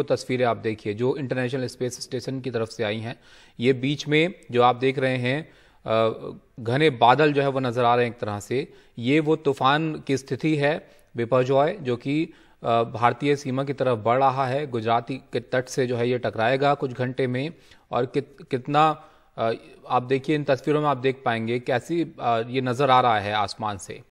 वो तस्वीरें आप देखिए जो इंटरनेशनल स्पेस स्टेशन की तरफ से आई हैं ये बीच में जो आप देख रहे हैं घने बादल जो है वो नज़र आ रहे हैं एक तरह से ये वो तूफान की स्थिति है विपजॉय जो कि भारतीय सीमा की तरफ बढ़ रहा है गुजराती के तट से जो है ये टकराएगा कुछ घंटे में और कित, कितना आप देखिए इन तस्वीरों में आप देख पाएंगे कैसी ये नज़र आ रहा है आसमान से